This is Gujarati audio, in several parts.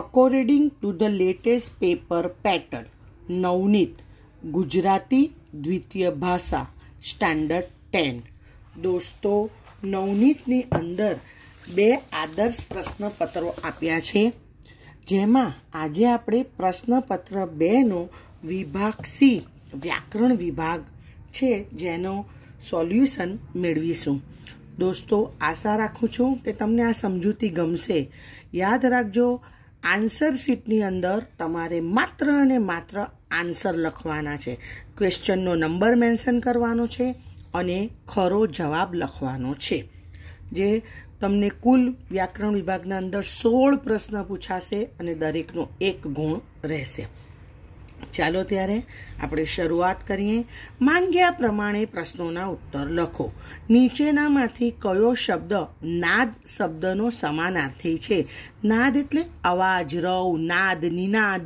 According to the latest paper pattern Navneet Gujarati દ્વિતીય ભાષા સ્ટાન્ડર્ડ ટેન દોસ્તો નવનીતની અંદર બે આદર્શ પ્રશ્નપત્રો આપ્યા છે જેમાં આજે આપણે પ્રશ્નપત્ર બેનો વિભાગ સી વ્યાકરણ વિભાગ છે જેનો સોલ્યુશન મેળવીશું દોસ્તો આશા રાખું છું કે તમને આ સમજૂતી ગમશે યાદ રાખજો આન્સર શીટની અંદર તમારે માત્ર અને માત્ર આન્સર લખવાના છે ક્વેશ્ચનનો નંબર મેન્શન કરવાનો છે અને ખરો જવાબ લખવાનો છે જે તમને કુલ વ્યાકરણ વિભાગના અંદર સોળ પ્રશ્ન પૂછાશે અને દરેકનો એક ગુણ રહેશે ચાલો ત્યારે આપણે શરૂઆત કરીએ માંગ્યા પ્રમાણે પ્રશ્નોના ઉત્તર લખો નીચેનામાંથી કયો શબ્દ નાદ શબ્દનો સમાનાર્થી છે નાદ એટલે અવાજ રવ નાદ નિનાદ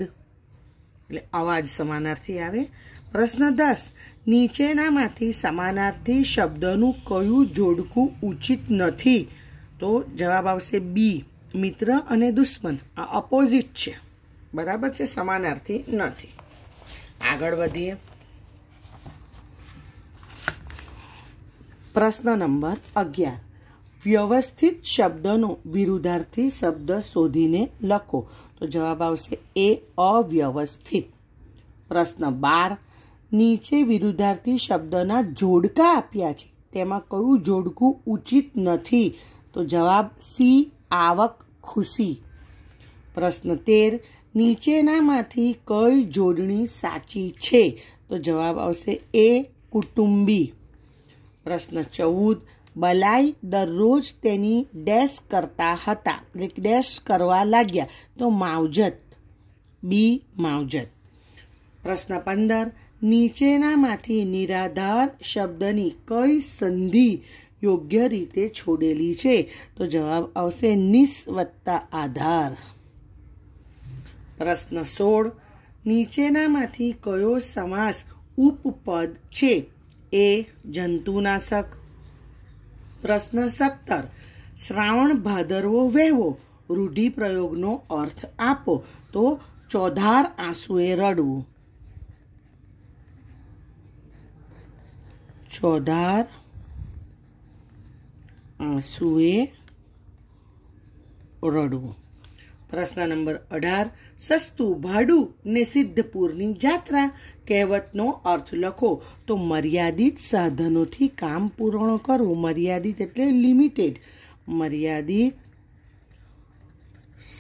એટલે અવાજ સમાનાર્થી આવે પ્રશ્ન દસ નીચેનામાંથી સમાનાર્થી શબ્દનું કયું જોડકું ઉચિત નથી તો જવાબ આવશે બી મિત્ર અને દુશ્મન આ અપોઝિટ છે બરાબર છે સમાનાર્થી નથી આગળ વધીએ પ્રશ્ન નંબર અગિયાર વ્યવસ્થિત શબ્દનો વિરુદ્ધાર્થી શબ્દ શોધીને લખો તો જવાબ આવશે એ અવ્યવસ્થિત પ્રશ્ન બાર નીચે વિરુદ્ધાર્થી શબ્દના જોડકા આપ્યા છે તેમાં કયું જોડકું ઉચિત નથી તો જવાબ સી આવક ખુશી પ્રશ્ન તેર નીચેનામાંથી કઈ જોડણી સાચી છે તો જવાબ આવશે એ કુટુંબી પ્રશ્ન ચૌદ બલાઈ દરરોજ તેની ડેશ કરતા હતા એટલે ડેશ કરવા લાગ્યા તો માવજત બી માવજત પ્રશ્ન પંદર નીચેનામાંથી નિરાધાર શબ્દની કઈ સંધિ યોગ્ય રીતે છોડેલી છે તો જવાબ આવશે નિસ વત્તા આધાર પ્રશ્ન સોળ નીચેનામાંથી કયો સમાસ ઉપપદ છે એ જંતુનાશક પ્રશ્ન સત્તર શ્રાવણ ભાદરવો વહેવો રૂઢિપ્રયોગનો અર્થ આપો તો ચોધાર આંસુએ રડવું ચોધાર આંસુએ રડવું પ્રશ્ન નંબર અઢાર સસ્તું ભાડું ને સિદ્ધપુરની જાત્રા કહેવતનો અર્થ લખો તો મર્યાદિત સાધનોથી કામ પૂર્ણ કરવું મર્યાદિત એટલે લિમિટેડ મર્યાદિત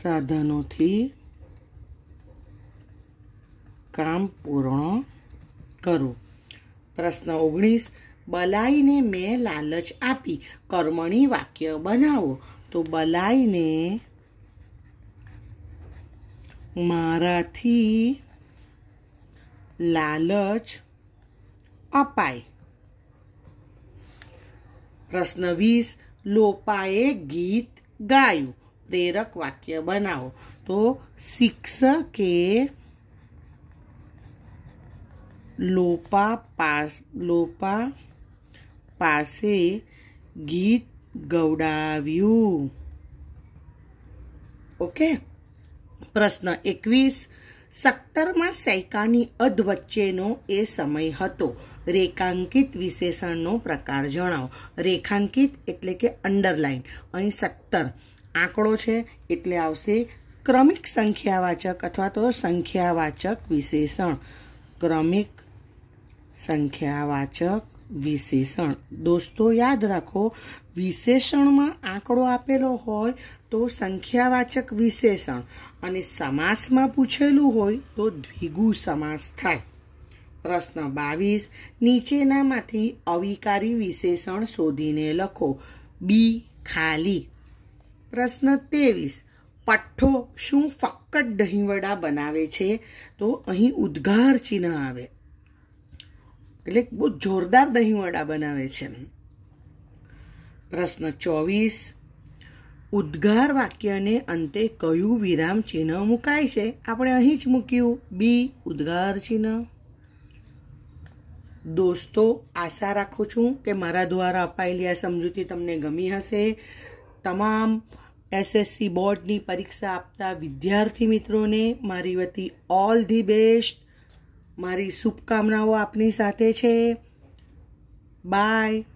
સાધનોથી કામ પૂર્ણ કરો પ્રશ્ન ઓગણીસ બલાઈને મેં લાલચ આપી કર્મણી વાક્ય બનાવો તો બલાઈને मारा थी लालच अपाय प्रश्न वीस लोपाए गीत गायु प्रेरक वाक्य बनाओ तो शिक्षके लोपा पास लोपा पासे गीत गौड़ाव्यू ओके okay? પ્રશ્ન એકવીસ સત્તરમાં સૈકાની અધ વચ્ચેનો એ સમય હતો રેખાંકિત વિશેષણનો પ્રકાર જણાવો રેખાંકિત એટલે કે અંડરલાઇન અહીં સત્તર આંકડો છે એટલે આવશે ક્રમિક સંખ્યાવાચક અથવા તો સંખ્યાવાચક વિશેષણ ક્રમિક સંખ્યાવાચક વિશેષણ દોસ્તો યાદ રાખો વિશેષણમાં આંકડો આપેલો હોય તો સંખ્યાવાચક વિશેષણ અને સમાસમાં પૂછેલું હોય તો દ્વિગુ સમાસ થાય પ્રશ્ન બાવીસ નીચેનામાંથી અવિકારી વિશેષણ શોધીને લખો બી ખાલી પ્રશ્ન ત્રેવીસ પઠ્ઠો શું ફક્કટ દહીંવડા બનાવે છે તો અહીં ઉદ્ગાર ચિહ્ન આવે એટલે બહુ જોરદાર દહીંવડા બનાવે છે એમ પ્રશ્ન ચોવીસ ઉદ્ગાર વાક્યને અંતે કયું વિરામ ચિહ્ન મુકાય છે આપણે અહીં જ મૂક્યું બી ઉદ્ગાર ચિહ્ન દોસ્તો આશા રાખું છું કે મારા દ્વારા અપાયેલી આ સમજૂતી તમને ગમી હશે તમામ એસએસસી બોર્ડની પરીક્ષા આપતા વિદ્યાર્થી મિત્રોને મારી વતી ઓલ ધી બેસ્ટ મારી શુભકામનાઓ આપની સાથે છે બાય